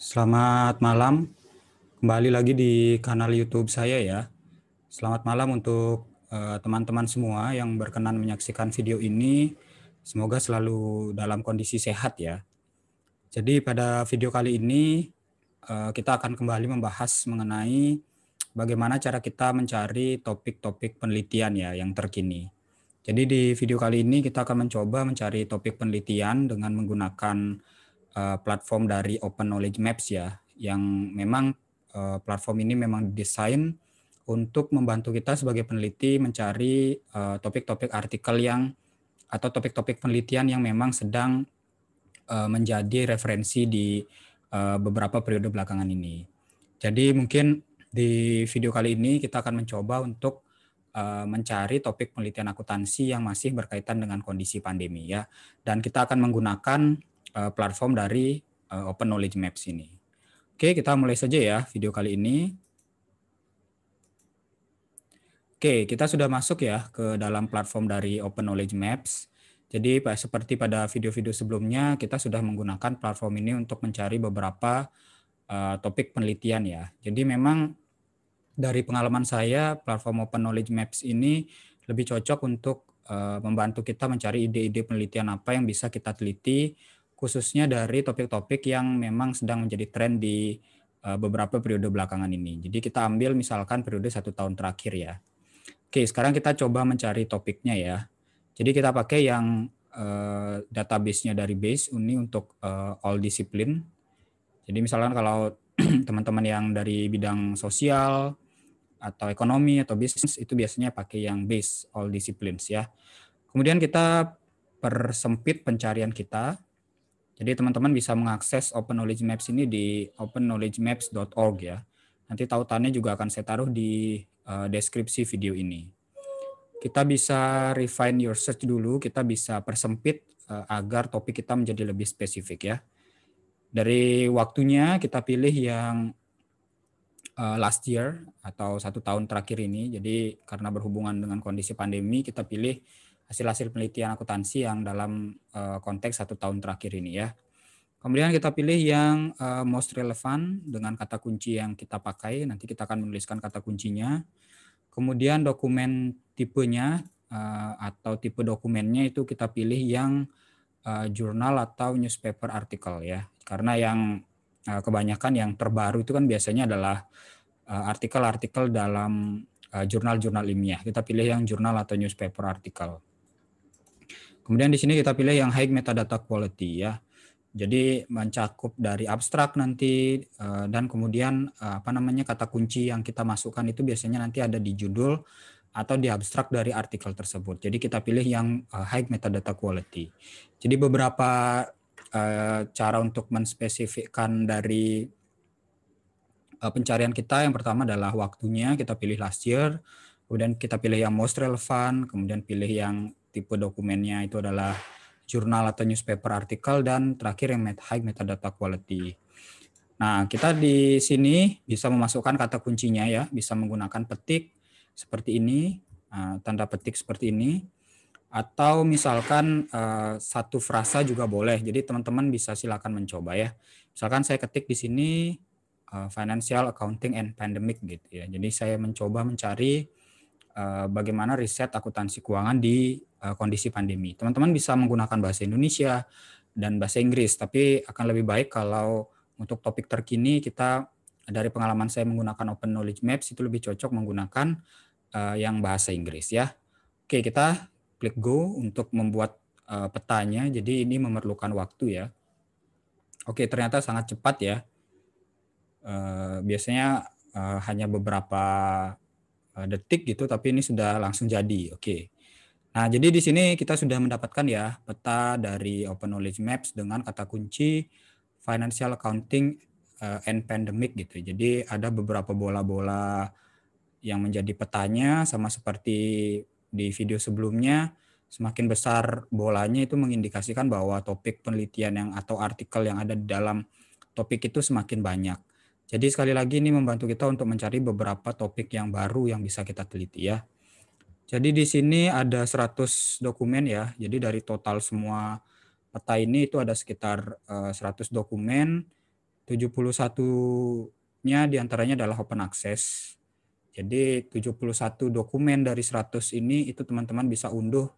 Selamat malam. Kembali lagi di kanal YouTube saya ya. Selamat malam untuk eh, teman-teman uh, semua yang berkenan menyaksikan video ini. Semoga selalu dalam kondisi sehat ya. Jadi pada video kali ini uh, kita akan kembali membahas mengenai bagaimana cara kita mencari topik-topik penelitian ya yang terkini. Jadi di video kali ini kita akan mencoba mencari topik penelitian dengan menggunakan uh, platform dari Open Knowledge Maps ya, yang memang uh, platform ini memang desain untuk membantu kita sebagai peneliti mencari eh, topik-topik uh, artikel yang atau topik-topik penelitian yang memang sedang uh, menjadi referensi di uh, beberapa periode belakangan ini. Jadi mungkin di video kali ini kita akan mencoba untuk mencari topik penelitian akuntansi yang masih berkaitan dengan kondisi pandemi ya. Dan kita akan menggunakan Eh, platform dari eh, Open Knowledge Maps ini. Oke, kita mulai saja ya video kali ini. Oke, kita sudah masuk ya ke dalam platform dari Open Knowledge Maps. Jadi seperti pada video-video sebelumnya, kita sudah menggunakan platform ini untuk mencari beberapa uh, topik penelitian ya. Jadi memang dari pengalaman saya, platform Open Knowledge Maps ini lebih cocok untuk uh, membantu kita mencari ide-ide penelitian apa yang bisa kita teliti khususnya dari topik-topik yang memang sedang menjadi tren di eh, beberapa periode belakangan ini. Jadi kita ambil misalkan periode satu tahun terakhir ya. Oke, sekarang kita coba mencari topiknya ya. Jadi kita pakai yang eh, database-nya dari base ini untuk eh, all discipline. Jadi misalkan kalau teman-teman yang dari bidang sosial atau ekonomi atau bisnis itu biasanya pakai yang base all disciplines ya. Kemudian kita persempit pencarian kita jadi teman-teman bisa mengakses Open Knowledge Maps ini di openknowledgemaps.org ya. Nanti tautannya juga akan saya taruh di uh, deskripsi video ini. Kita bisa refine your search dulu, kita bisa persempit uh, agar topik kita menjadi lebih spesifik ya. Dari waktunya kita pilih yang uh, last year atau satu tahun terakhir ini. Jadi karena berhubungan dengan kondisi pandemi, kita pilih hasil-hasil penelitian akuntansi yang dalam uh, konteks satu tahun terakhir ini ya. Kemudian kita pilih yang uh, most relevant dengan kata kunci yang kita pakai. Nanti kita akan menuliskan kata kuncinya. Kemudian dokumen tipenya uh, atau tipe dokumennya itu kita pilih yang uh, jurnal atau newspaper artikel ya. Karena yang uh, kebanyakan yang terbaru itu kan biasanya adalah artikel-artikel uh, dalam jurnal-jurnal uh, ilmiah. Kita pilih yang jurnal atau newspaper artikel. Kemudian di sini kita pilih yang high metadata quality ya. Jadi mencakup dari abstrak nanti eh, dan kemudian eh, apa namanya kata kunci yang kita masukkan itu biasanya nanti ada di judul atau di abstrak dari artikel tersebut. Jadi kita pilih yang eh, high metadata quality. Jadi beberapa cara untuk menspesifikkan dari pencarian kita yang pertama adalah waktunya kita pilih last year kemudian kita pilih yang most relevant, kemudian pilih yang tipe dokumennya itu adalah jurnal atau newspaper artikel, dan terakhir yang high metadata quality. Nah, kita di sini bisa memasukkan kata kuncinya ya, bisa menggunakan petik seperti ini, eh, tanda petik seperti ini, atau misalkan eh, satu frasa juga boleh. Jadi teman-teman bisa silakan mencoba ya. Misalkan saya ketik di sini eh, financial accounting and pandemic gitu ya. Jadi saya mencoba mencari Eh, bagaimana riset akuntansi keuangan di eh, kondisi pandemi. Teman-teman bisa menggunakan bahasa Indonesia dan bahasa Inggris, tapi akan lebih baik kalau untuk topik terkini kita dari pengalaman saya menggunakan Open Knowledge Maps itu lebih cocok menggunakan eh, yang bahasa Inggris ya. Oke, kita klik go untuk membuat petanya. Jadi ini memerlukan waktu ya. Oke, ternyata sangat cepat ya. biasanya hanya beberapa Eh, detik gitu, tapi ini sudah langsung jadi. Oke. Okay. Nah, jadi di sini kita sudah mendapatkan ya peta dari Open Knowledge Maps dengan kata kunci Financial Accounting eh, and Pandemic gitu. Jadi ada beberapa bola-bola yang menjadi petanya sama seperti di video sebelumnya semakin besar bolanya itu mengindikasikan bahwa topik penelitian yang atau artikel yang ada di dalam topik itu semakin banyak. Jadi sekali lagi ini membantu kita untuk mencari beberapa topik yang baru yang bisa kita teliti ya. Jadi di sini ada 100 dokumen ya. Jadi dari total semua peta ini itu ada sekitar 100 eh, dokumen. 71-nya diantaranya adalah open access. Jadi 71 dokumen dari 100 ini itu teman-teman bisa unduh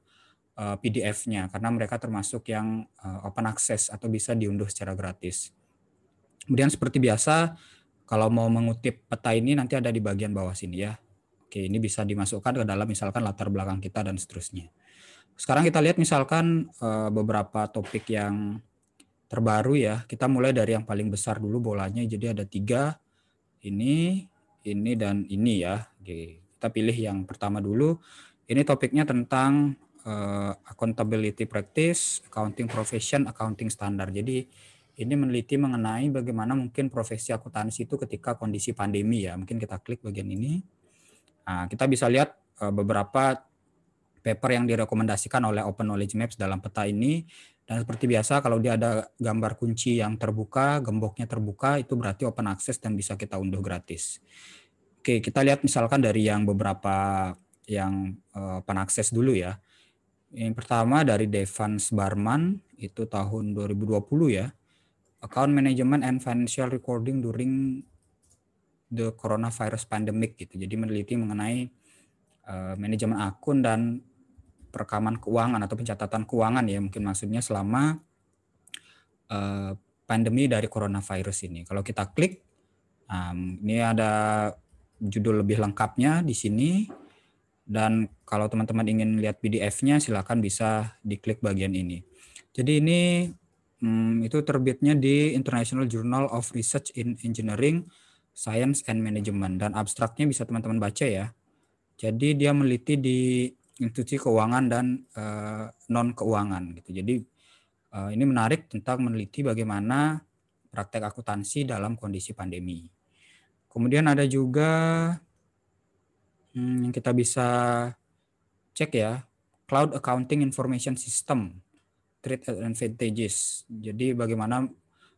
eh, PDF-nya karena mereka termasuk yang eh, open access atau bisa diunduh secara gratis. Kemudian seperti biasa kalau mau mengutip peta ini nanti ada di bagian bawah sini ya. Oke, ini bisa dimasukkan ke dalam misalkan latar belakang kita dan seterusnya. Sekarang kita lihat misalkan eh, beberapa topik yang terbaru ya. Kita mulai dari yang paling besar dulu bolanya. Jadi ada tiga, ini, ini, dan ini ya. Oke, kita pilih yang pertama dulu. Ini topiknya tentang eh, accountability practice, accounting profession, accounting standar. Jadi ini meneliti mengenai bagaimana mungkin profesi akuntansi itu ketika kondisi pandemi ya. Mungkin kita klik bagian ini. Nah, kita bisa lihat eh, beberapa paper yang direkomendasikan oleh Open Knowledge Maps dalam peta ini. Dan seperti biasa, kalau dia ada gambar kunci yang terbuka, gemboknya terbuka, itu berarti open access dan bisa kita unduh gratis. Oke, kita lihat misalkan dari yang beberapa yang eh, open access dulu ya. Yang pertama dari Devans Barman, itu tahun 2020 ya account management and financial recording during the coronavirus pandemic gitu. Jadi meneliti mengenai uh, manajemen akun dan perekaman keuangan atau pencatatan keuangan ya mungkin maksudnya selama uh, pandemi dari coronavirus ini. Kalau kita klik, um, ini ada judul lebih lengkapnya di sini. Dan kalau teman-teman ingin lihat PDF-nya, silakan bisa diklik bagian ini. Jadi ini Hmm, itu terbitnya di International Journal of Research in Engineering, Science and Management dan abstraknya bisa teman-teman baca ya. Jadi dia meliti di institusi keuangan dan uh, eh, non keuangan gitu. Jadi uh, ini menarik tentang meneliti bagaimana praktek akuntansi dalam kondisi pandemi. Kemudian ada juga hmm, yang kita bisa cek ya, Cloud Accounting Information System trade advantages. Jadi bagaimana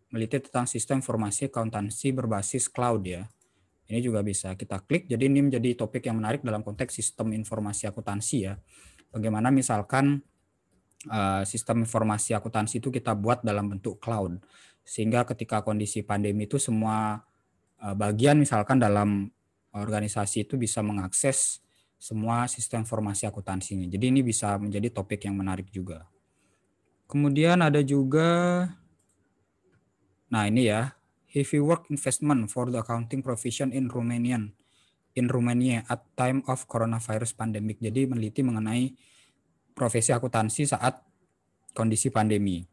meliti tentang sistem informasi akuntansi berbasis cloud ya. Ini juga bisa kita klik. Jadi ini menjadi topik yang menarik dalam konteks sistem informasi akuntansi ya. Bagaimana misalkan eh, sistem informasi akuntansi itu kita buat dalam bentuk cloud sehingga ketika kondisi pandemi itu semua eh, bagian misalkan dalam organisasi itu bisa mengakses semua sistem informasi akuntansinya. Jadi ini bisa menjadi topik yang menarik juga. Kemudian ada juga, nah ini ya, heavy work investment for the accounting provision in Romanian, in Romania at time of coronavirus pandemic. Jadi meneliti mengenai profesi akuntansi saat kondisi pandemi.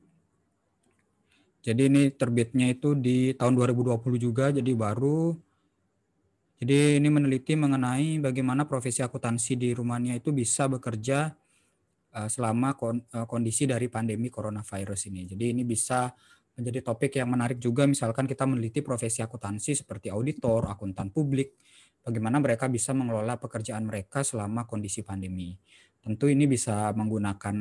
Jadi ini terbitnya itu di tahun 2020 juga, jadi baru. Jadi ini meneliti mengenai bagaimana profesi akuntansi di Rumania itu bisa bekerja Eh, selama eh, kondisi dari pandemi coronavirus ini. Jadi ini bisa menjadi topik yang menarik juga misalkan kita meneliti profesi akuntansi seperti auditor, akuntan publik, bagaimana mereka bisa mengelola pekerjaan mereka selama kondisi pandemi. Tentu ini bisa menggunakan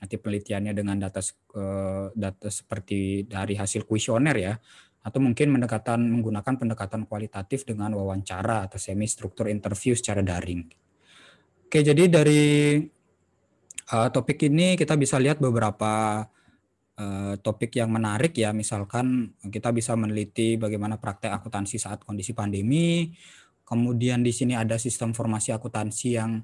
nanti penelitiannya dengan data eh, data seperti dari hasil kuesioner ya atau mungkin pendekatan menggunakan pendekatan kualitatif dengan wawancara atau semi struktur interview secara daring. Oke, jadi dari Eh, topik ini kita bisa lihat beberapa eh, topik yang menarik ya, misalkan kita bisa meneliti bagaimana praktek akuntansi saat kondisi pandemi. Kemudian di sini ada sistem formasi akuntansi yang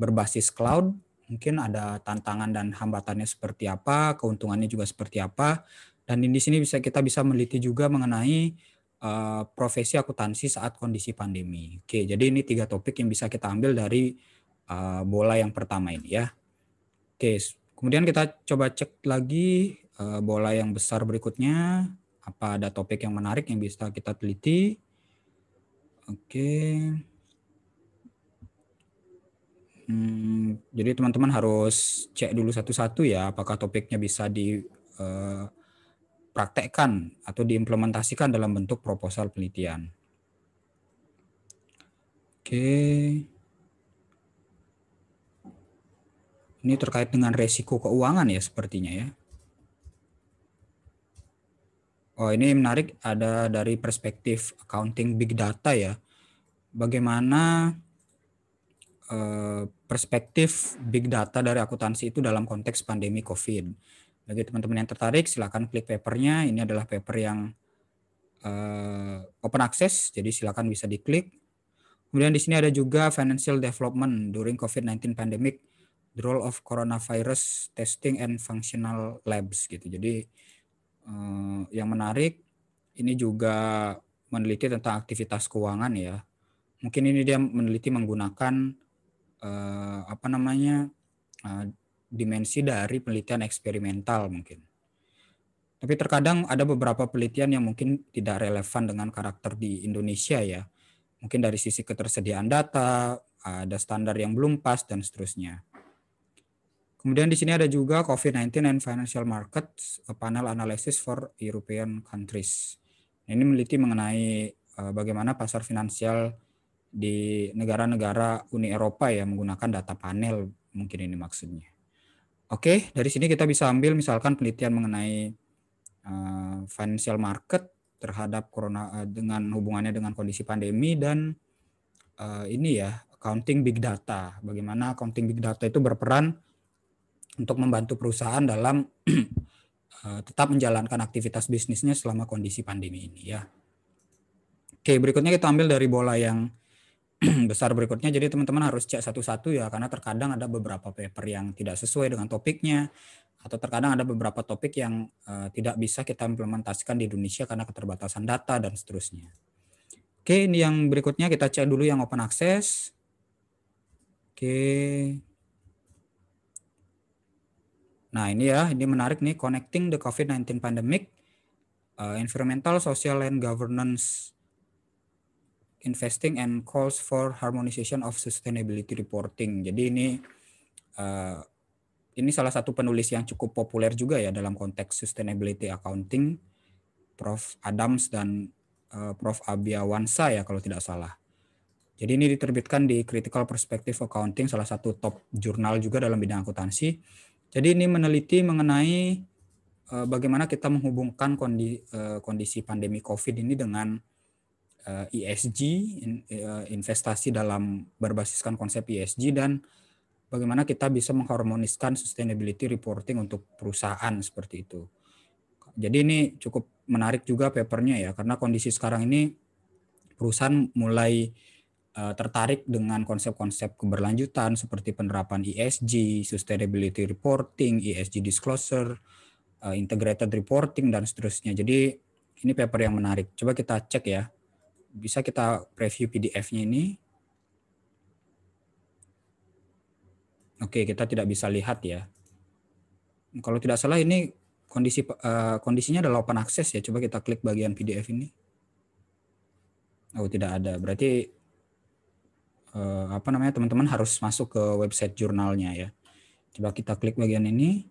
berbasis cloud. Mungkin ada tantangan dan hambatannya seperti apa, keuntungannya juga seperti apa. Dan di sini bisa kita bisa meneliti juga mengenai uh, profesi akuntansi saat kondisi pandemi. Oke, jadi ini tiga topik yang bisa kita ambil dari uh, bola yang pertama ini ya. Oke, kemudian kita coba cek lagi eh, bola yang besar berikutnya. Apa ada topik yang menarik yang bisa kita teliti? Oke. Hmm, jadi teman-teman harus cek dulu satu-satu ya, apakah topiknya bisa dipraktekkan eh, atau diimplementasikan dalam bentuk proposal penelitian. Oke. Okay. Ini terkait dengan resiko keuangan ya sepertinya ya. Oh ini menarik ada dari perspektif accounting big data ya. Bagaimana eh, perspektif big data dari akuntansi itu dalam konteks pandemi COVID. Bagi teman-teman yang tertarik silakan klik papernya. Ini adalah paper yang eh, open access jadi silakan bisa diklik. Kemudian di sini ada juga financial development during COVID-19 pandemic the role of coronavirus testing and functional labs gitu. Jadi eh, yang menarik ini juga meneliti tentang aktivitas keuangan ya. Mungkin ini dia meneliti menggunakan eh, apa namanya eh, dimensi dari penelitian eksperimental mungkin. Tapi terkadang ada beberapa penelitian yang mungkin tidak relevan dengan karakter di Indonesia ya. Mungkin dari sisi ketersediaan data, ada standar yang belum pas dan seterusnya. Kemudian di sini ada juga COVID-19 and Financial Markets, a eh, panel analysis for European countries. Ini meneliti mengenai eh, bagaimana pasar finansial di negara-negara Uni Eropa ya menggunakan data panel mungkin ini maksudnya. Oke, dari sini kita bisa ambil misalkan penelitian mengenai eh, financial market terhadap corona dengan hubungannya dengan kondisi pandemi dan ini ya accounting big data. Bagaimana accounting big data itu berperan untuk membantu perusahaan dalam eh, tetap menjalankan aktivitas bisnisnya selama kondisi pandemi ini ya. Oke, berikutnya kita ambil dari bola yang besar berikutnya. Jadi teman-teman harus cek satu-satu ya karena terkadang ada beberapa paper yang tidak sesuai dengan topiknya atau terkadang ada beberapa topik yang uh, tidak bisa kita implementasikan di Indonesia karena keterbatasan data dan seterusnya. Oke, ini yang berikutnya kita cek dulu yang open access. Oke, Nah ini ya, ini menarik nih, Connecting the COVID-19 Pandemic, uh, Environmental, Social, and Governance Investing and Calls for Harmonization of Sustainability Reporting. Jadi ini uh, ini salah satu penulis yang cukup populer juga ya dalam konteks sustainability accounting, Prof. Adams dan uh, Prof. Abia ya kalau tidak salah. Jadi ini diterbitkan di Critical Perspective Accounting, salah satu top jurnal juga dalam bidang akuntansi. Jadi ini meneliti mengenai eh, bagaimana kita menghubungkan eh, kondisi pandemi COVID ini dengan ESG, eh, e investasi dalam berbasiskan konsep ESG dan bagaimana kita bisa mengharmoniskan sustainability reporting untuk perusahaan seperti itu. Jadi ini cukup menarik juga papernya ya karena kondisi sekarang ini perusahaan mulai Eh, tertarik dengan konsep-konsep keberlanjutan seperti penerapan ESG, sustainability reporting, ESG disclosure, eh, integrated reporting dan seterusnya. Jadi ini paper yang menarik. Coba kita cek ya. Bisa kita preview PDF-nya ini. Oke, kita tidak bisa lihat ya. Kalau tidak salah ini kondisi eh, kondisinya adalah open access ya. Coba kita klik bagian PDF ini. Oh, tidak ada. Berarti uh, apa namanya teman-teman harus masuk ke website jurnalnya ya. Coba kita klik bagian ini.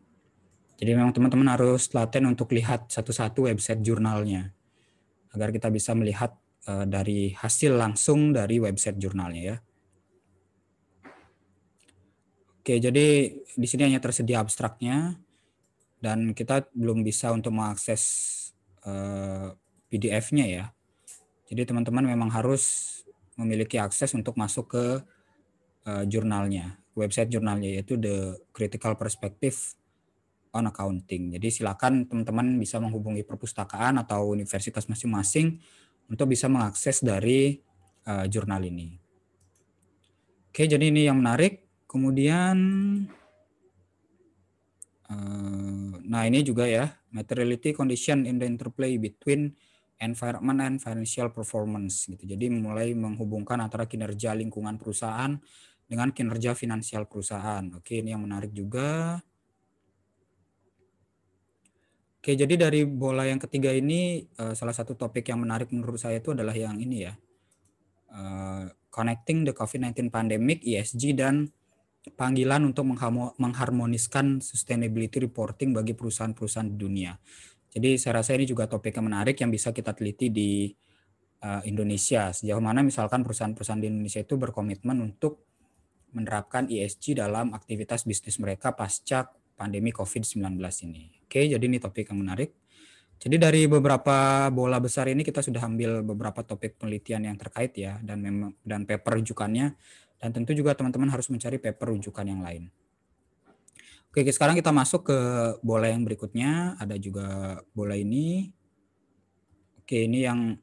Jadi memang teman-teman harus telaten untuk lihat satu-satu website jurnalnya agar kita bisa melihat uh, dari hasil langsung dari website jurnalnya ya. Oke, jadi di sini hanya tersedia abstraknya dan kita belum bisa untuk mengakses uh, eh, PDF-nya ya. Jadi teman-teman memang harus memiliki akses untuk masuk ke uh, jurnalnya, website jurnalnya yaitu The Critical Perspective on Accounting. Jadi silakan teman-teman bisa menghubungi perpustakaan atau universitas masing-masing untuk bisa mengakses dari uh, jurnal ini. Oke, jadi ini yang menarik. Kemudian, uh, nah ini juga ya, materiality condition in the interplay between environment and financial performance gitu. Jadi mulai menghubungkan antara kinerja lingkungan perusahaan dengan kinerja finansial perusahaan. Oke, ini yang menarik juga. Oke, jadi dari bola yang ketiga ini eh, salah satu topik yang menarik menurut saya itu adalah yang ini ya. Eh, connecting the COVID-19 pandemic, ESG dan panggilan untuk mengharmoniskan sustainability reporting bagi perusahaan-perusahaan di dunia. Jadi saya rasa ini juga topik yang menarik yang bisa kita teliti di uh, Indonesia. Sejauh mana misalkan perusahaan-perusahaan di Indonesia itu berkomitmen untuk menerapkan ESG dalam aktivitas bisnis mereka pasca pandemi COVID-19 ini. Oke, jadi ini topik yang menarik. Jadi dari beberapa bola besar ini kita sudah ambil beberapa topik penelitian yang terkait ya dan dan paper rujukannya dan tentu juga teman-teman harus mencari paper rujukan yang lain. Oke, sekarang kita masuk ke bola yang berikutnya. Ada juga bola ini. Oke, ini yang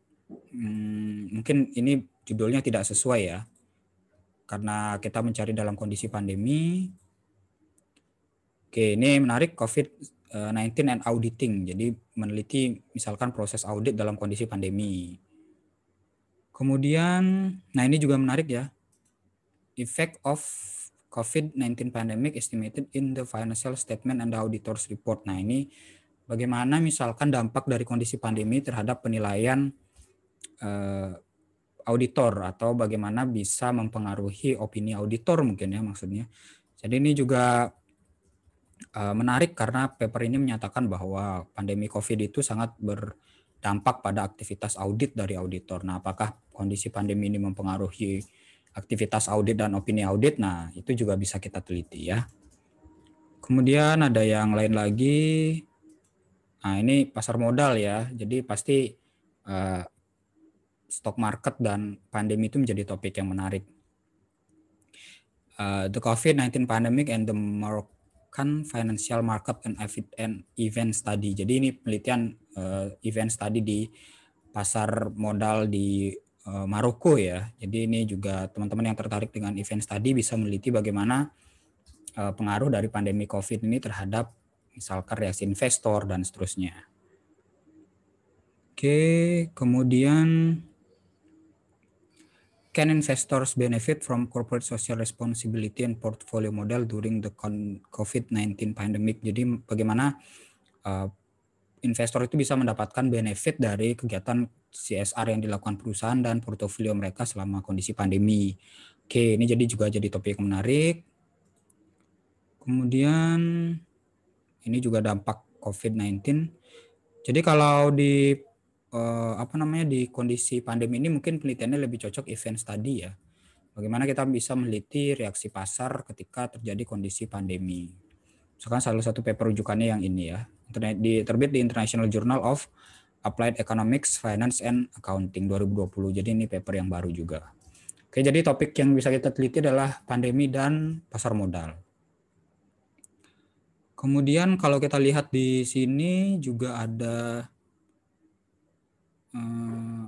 hmm, mungkin ini judulnya tidak sesuai ya. Karena kita mencari dalam kondisi pandemi. Oke, ini menarik COVID-19 eh, and auditing. Jadi meneliti misalkan proses audit dalam kondisi pandemi. Kemudian, nah ini juga menarik ya. Effect of COVID-19 pandemic estimated in the financial statement and auditors report. Nah, ini bagaimana misalkan dampak dari kondisi pandemi terhadap penilaian uh, auditor atau bagaimana bisa mempengaruhi opini auditor mungkin ya maksudnya. Jadi ini juga uh, menarik karena paper ini menyatakan bahwa pandemi COVID itu sangat berdampak pada aktivitas audit dari auditor. Nah, apakah kondisi pandemi ini mempengaruhi aktivitas audit dan opini audit. Nah, itu juga bisa kita teliti ya. Kemudian ada yang lain lagi. Nah, ini pasar modal ya. Jadi pasti eh, stock market dan pandemi itu menjadi topik yang menarik. Uh, the COVID-19 pandemic and the Moroccan financial market and event study. Jadi ini penelitian uh, event study di pasar modal di Eh, Maroko ya. Jadi ini juga teman-teman yang tertarik dengan event tadi bisa meneliti bagaimana eh, pengaruh dari pandemi COVID ini terhadap misalkan reaksi investor dan seterusnya. Oke, kemudian can investors benefit from corporate social responsibility and portfolio model during the COVID-19 pandemic? Jadi bagaimana eh, investor itu bisa mendapatkan benefit dari kegiatan CSR yang dilakukan perusahaan dan portofolio mereka selama kondisi pandemi. Oke, ini jadi juga jadi topik menarik. Kemudian ini juga dampak COVID-19. Jadi kalau di eh, apa namanya di kondisi pandemi ini mungkin penelitiannya lebih cocok event study ya. Bagaimana kita bisa meneliti reaksi pasar ketika terjadi kondisi pandemi. Misalkan salah satu paper rujukannya yang ini ya, internet, terbit di International Journal of Applied Economics, Finance and Accounting 2020. Jadi ini paper yang baru juga. Oke, jadi topik yang bisa kita teliti adalah pandemi dan pasar modal. Kemudian kalau kita lihat di sini juga ada eh,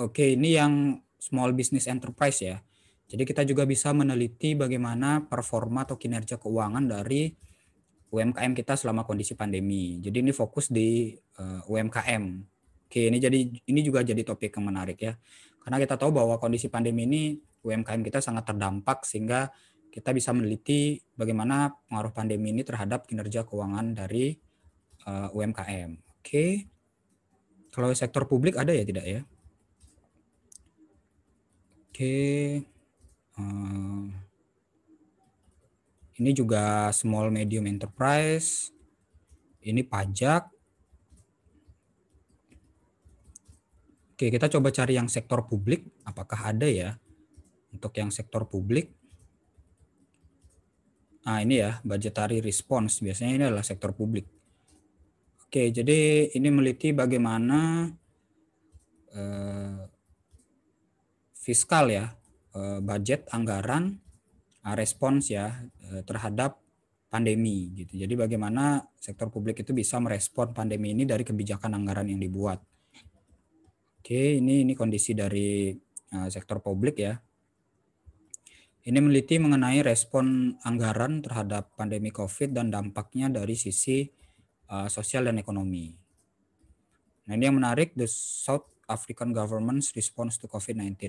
oke ini yang small business enterprise ya. Jadi kita juga bisa meneliti bagaimana performa atau kinerja keuangan dari UMKM kita selama kondisi pandemi. Jadi ini fokus di uh, eh, UMKM. Oke, ini jadi ini juga jadi topik yang menarik ya. Karena kita tahu bahwa kondisi pandemi ini UMKM kita sangat terdampak sehingga kita bisa meneliti bagaimana pengaruh pandemi ini terhadap kinerja keuangan dari uh, eh, UMKM. Oke. Kalau sektor publik ada ya tidak ya? Oke. Uh, ini juga small medium enterprise, ini pajak. Oke, kita coba cari yang sektor publik, apakah ada ya untuk yang sektor publik. Nah, ini ya, budgetary response. Biasanya ini adalah sektor publik. Oke, jadi ini meliti bagaimana eh, fiskal ya, eh, budget anggaran Eh, respons ya eh, terhadap pandemi gitu. Jadi bagaimana sektor publik itu bisa merespon pandemi ini dari kebijakan anggaran yang dibuat. Oke, ini ini kondisi dari eh, sektor publik ya. Ini meneliti mengenai respon anggaran terhadap pandemi COVID dan dampaknya dari sisi sosial dan ekonomi. Nah, ini yang menarik the South African Government's Response to COVID-19.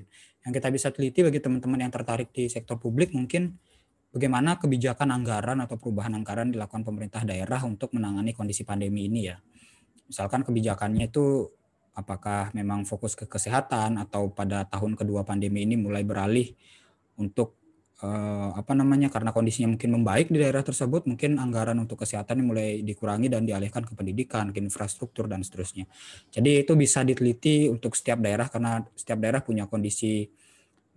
Yang kita bisa teliti bagi teman-teman yang tertarik di sektor publik mungkin bagaimana kebijakan anggaran atau perubahan anggaran dilakukan pemerintah daerah untuk menangani kondisi pandemi ini ya. Misalkan kebijakannya itu apakah memang fokus ke kesehatan atau pada tahun kedua pandemi ini mulai beralih untuk eh, apa namanya karena kondisinya mungkin membaik di daerah tersebut mungkin anggaran untuk kesehatan mulai dikurangi dan dialihkan ke pendidikan, ke infrastruktur dan seterusnya. Jadi itu bisa diteliti untuk setiap daerah karena setiap daerah punya kondisi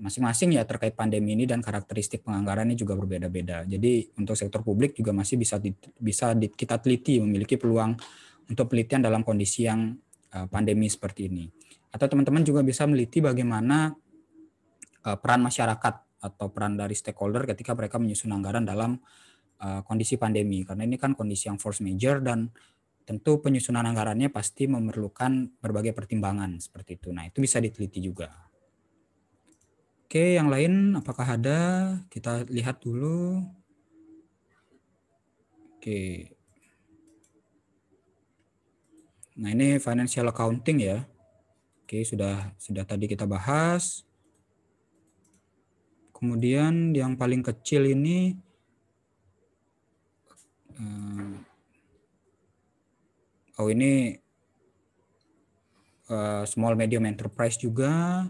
masing-masing ya terkait pandemi ini dan karakteristik penganggarannya juga berbeda-beda. Jadi untuk sektor publik juga masih bisa di, bisa di, kita teliti memiliki peluang untuk penelitian dalam kondisi yang eh, pandemi seperti ini. Atau teman-teman juga bisa meliti bagaimana eh, peran masyarakat atau peran dari stakeholder ketika mereka menyusun anggaran dalam uh, kondisi pandemi karena ini kan kondisi yang force major dan tentu penyusunan anggarannya pasti memerlukan berbagai pertimbangan seperti itu. Nah, itu bisa diteliti juga. Oke, yang lain apakah ada? Kita lihat dulu. Oke. Nah, ini financial accounting ya. Oke, sudah sudah tadi kita bahas. Kemudian yang paling kecil ini eh, oh ini eh, small medium enterprise juga.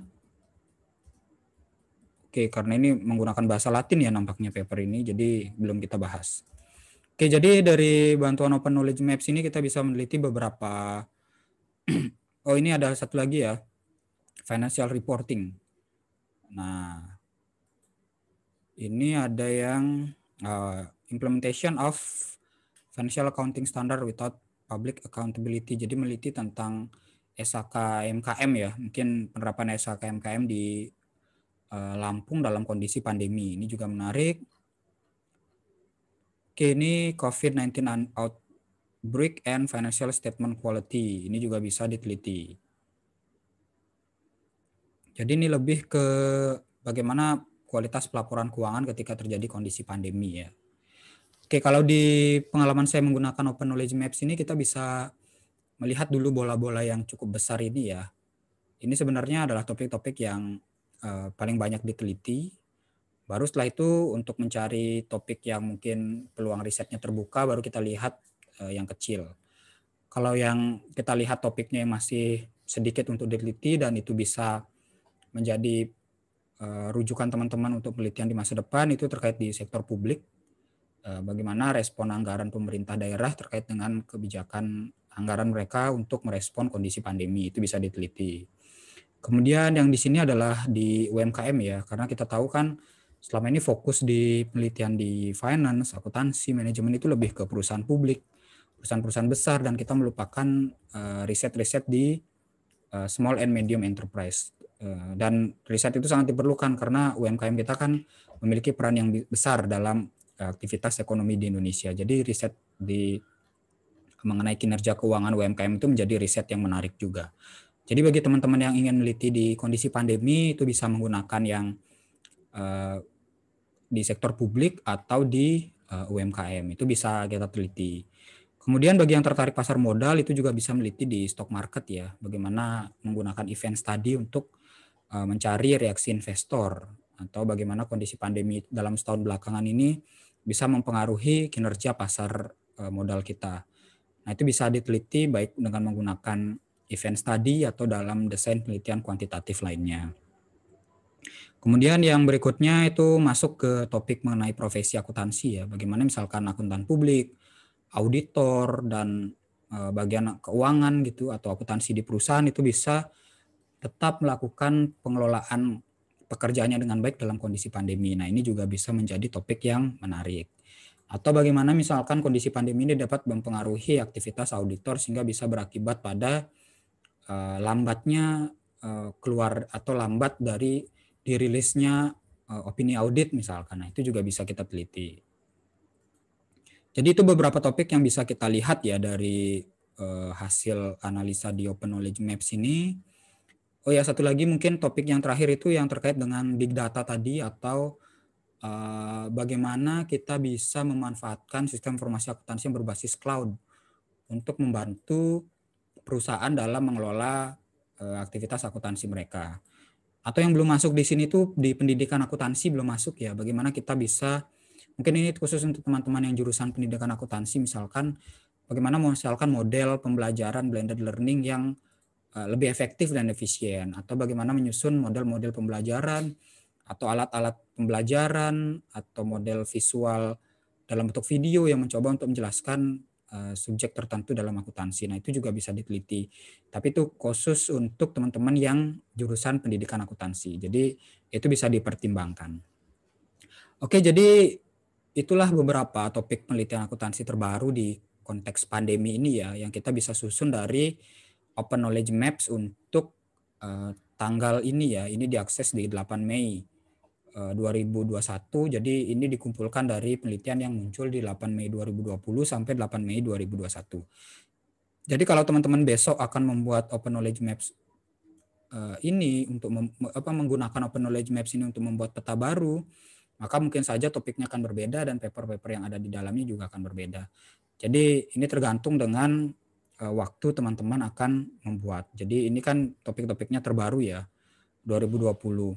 Oke, karena ini menggunakan bahasa Latin ya nampaknya paper ini, jadi belum kita bahas. Oke, jadi dari bantuan Open Knowledge Maps ini kita bisa meneliti beberapa Oh, ini ada satu lagi ya. Financial reporting. Nah, ini ada yang uh, implementation of financial accounting standard without public accountability. Jadi meliti tentang SHK MKM ya, mungkin penerapan SHK MKM di uh, Lampung dalam kondisi pandemi. Ini juga menarik. Oke, ini COVID-19 outbreak and financial statement quality. Ini juga bisa diteliti. Jadi ini lebih ke bagaimana kualitas pelaporan keuangan ketika terjadi kondisi pandemi ya. Oke, kalau di pengalaman saya menggunakan Open Knowledge Maps ini kita bisa melihat dulu bola-bola yang cukup besar ini ya. Ini sebenarnya adalah topik-topik yang uh, paling banyak diteliti. Baru setelah itu untuk mencari topik yang mungkin peluang risetnya terbuka baru kita lihat uh, yang kecil. Kalau yang kita lihat topiknya yang masih sedikit untuk diteliti dan itu bisa menjadi Eh, rujukan teman-teman untuk penelitian di masa depan itu terkait di sektor publik eh, bagaimana respon anggaran pemerintah daerah terkait dengan kebijakan anggaran mereka untuk merespon kondisi pandemi itu bisa diteliti. Kemudian yang di sini adalah di UMKM ya karena kita tahu kan selama ini fokus di penelitian di finance, akuntansi, manajemen itu lebih ke perusahaan publik, perusahaan-perusahaan besar dan kita melupakan eh, riset-riset di small and medium enterprise. Eh, dan riset itu sangat diperlukan karena UMKM kita kan memiliki peran yang besar dalam eh, aktivitas ekonomi di Indonesia. Jadi riset di mengenai kinerja keuangan UMKM itu menjadi riset yang menarik juga. Jadi bagi teman-teman yang ingin meneliti di kondisi pandemi itu bisa menggunakan yang uh, di sektor publik atau di uh, UMKM itu bisa kita teliti. Kemudian bagi yang tertarik pasar modal itu juga bisa meliti di stock market ya, bagaimana menggunakan event study untuk Eh, mencari reaksi investor atau bagaimana kondisi pandemi dalam setahun belakangan ini bisa mempengaruhi kinerja pasar eh, modal kita. Nah, itu bisa diteliti baik dengan menggunakan event study atau dalam desain penelitian kuantitatif lainnya. Kemudian yang berikutnya itu masuk ke topik mengenai profesi akuntansi ya, bagaimana misalkan akuntan publik, auditor dan eh, bagian keuangan gitu atau akuntansi di perusahaan itu bisa tetap melakukan pengelolaan pekerjaannya dengan baik dalam kondisi pandemi. Nah, ini juga bisa menjadi topik yang menarik. Atau bagaimana misalkan kondisi pandemi ini dapat mempengaruhi aktivitas auditor sehingga bisa berakibat pada uh, lambatnya uh, keluar atau lambat dari dirilisnya uh, opini audit misalkan. Nah, itu juga bisa kita teliti. Jadi itu beberapa topik yang bisa kita lihat ya dari uh, hasil analisa di Open Knowledge Maps ini Oh ya satu lagi mungkin topik yang terakhir itu yang terkait dengan big data tadi atau uh, bagaimana kita bisa memanfaatkan sistem informasi akuntansi yang berbasis cloud untuk membantu perusahaan dalam mengelola uh, aktivitas akuntansi mereka. Atau yang belum masuk di sini tuh di pendidikan akuntansi belum masuk ya. Bagaimana kita bisa mungkin ini khusus untuk teman-teman yang jurusan pendidikan akuntansi misalkan bagaimana misalkan model pembelajaran blended learning yang Eh, lebih efektif dan efisien atau bagaimana menyusun model-model pembelajaran atau alat-alat pembelajaran atau model visual dalam bentuk video yang mencoba untuk menjelaskan uh, subjek tertentu dalam akuntansi. Nah, itu juga bisa diteliti. Tapi itu khusus untuk teman-teman yang jurusan pendidikan akuntansi. Jadi, itu bisa dipertimbangkan. Oke, jadi itulah beberapa topik penelitian akuntansi terbaru di konteks pandemi ini ya yang kita bisa susun dari Open Knowledge Maps untuk uh, tanggal ini ya. Ini diakses di 8 Mei eh, uh, 2021. Jadi ini dikumpulkan dari penelitian yang muncul di 8 Mei 2020 sampai 8 Mei 2021. Jadi kalau teman-teman besok akan membuat Open Knowledge Maps uh, ini untuk apa menggunakan Open Knowledge Maps ini untuk membuat peta baru, maka mungkin saja topiknya akan berbeda dan paper-paper yang ada di dalamnya juga akan berbeda. Jadi ini tergantung dengan Eh, waktu teman-teman akan membuat. Jadi ini kan topik-topiknya terbaru ya 2020.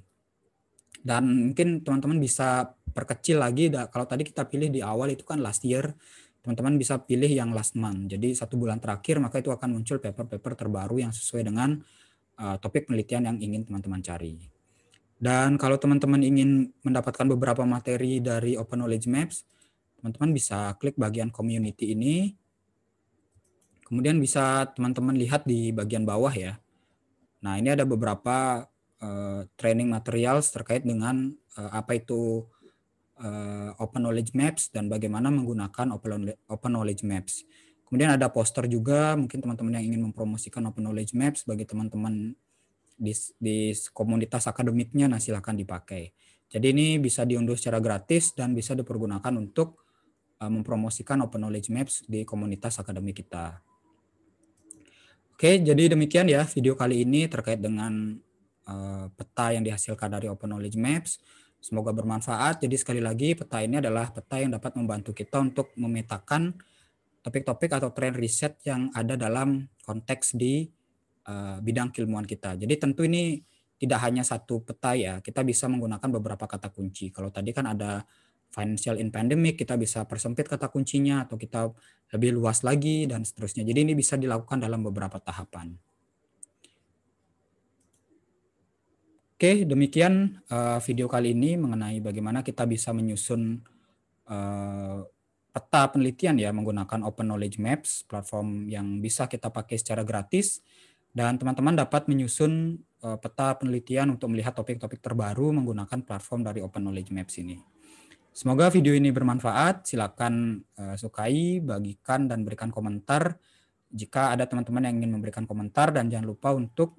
Dan mungkin teman-teman bisa perkecil lagi kalau tadi kita pilih di awal itu kan last year, teman-teman bisa pilih yang last month. Jadi satu bulan terakhir maka itu akan muncul paper-paper terbaru yang sesuai dengan eh, topik penelitian yang ingin teman-teman cari. Dan kalau teman-teman ingin mendapatkan beberapa materi dari Open Knowledge Maps, teman-teman bisa klik bagian community ini Kemudian bisa teman-teman lihat di bagian bawah ya. Nah, ini ada beberapa uh, training material terkait dengan uh, apa itu uh, Open Knowledge Maps dan bagaimana menggunakan Open, Knowledge Maps. Kemudian ada poster juga, mungkin teman-teman yang ingin mempromosikan Open Knowledge Maps bagi teman-teman di, di komunitas akademiknya, nah silahkan dipakai. Jadi ini bisa diunduh secara gratis dan bisa dipergunakan untuk mempromosikan Open Knowledge Maps di komunitas akademik kita. Oke, jadi demikian ya video kali ini terkait dengan uh, peta yang dihasilkan dari Open Knowledge Maps. Semoga bermanfaat. Jadi sekali lagi peta ini adalah peta yang dapat membantu kita untuk memetakan topik-topik atau tren riset yang ada dalam konteks di uh, bidang keilmuan kita. Jadi tentu ini tidak hanya satu peta ya, kita bisa menggunakan beberapa kata kunci. Kalau tadi kan ada financial in pandemic, kita bisa persempit kata kuncinya atau kita lebih luas lagi dan seterusnya. Jadi ini bisa dilakukan dalam beberapa tahapan. Oke, demikian uh, video kali ini mengenai bagaimana kita bisa menyusun uh, peta penelitian ya menggunakan Open Knowledge Maps, platform yang bisa kita pakai secara gratis dan teman-teman dapat menyusun uh, peta penelitian untuk melihat topik-topik terbaru menggunakan platform dari Open Knowledge Maps ini. Semoga video ini bermanfaat. Silakan uh, sukai, bagikan, dan berikan komentar jika ada teman-teman yang ingin memberikan komentar dan jangan lupa untuk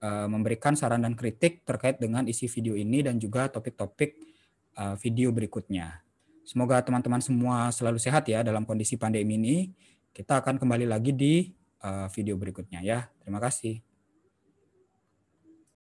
uh, memberikan saran dan kritik terkait dengan isi video ini dan juga topik-topik uh, video berikutnya. Semoga teman-teman semua selalu sehat ya dalam kondisi pandemi ini. Kita akan kembali lagi di uh, video berikutnya ya. Terima kasih.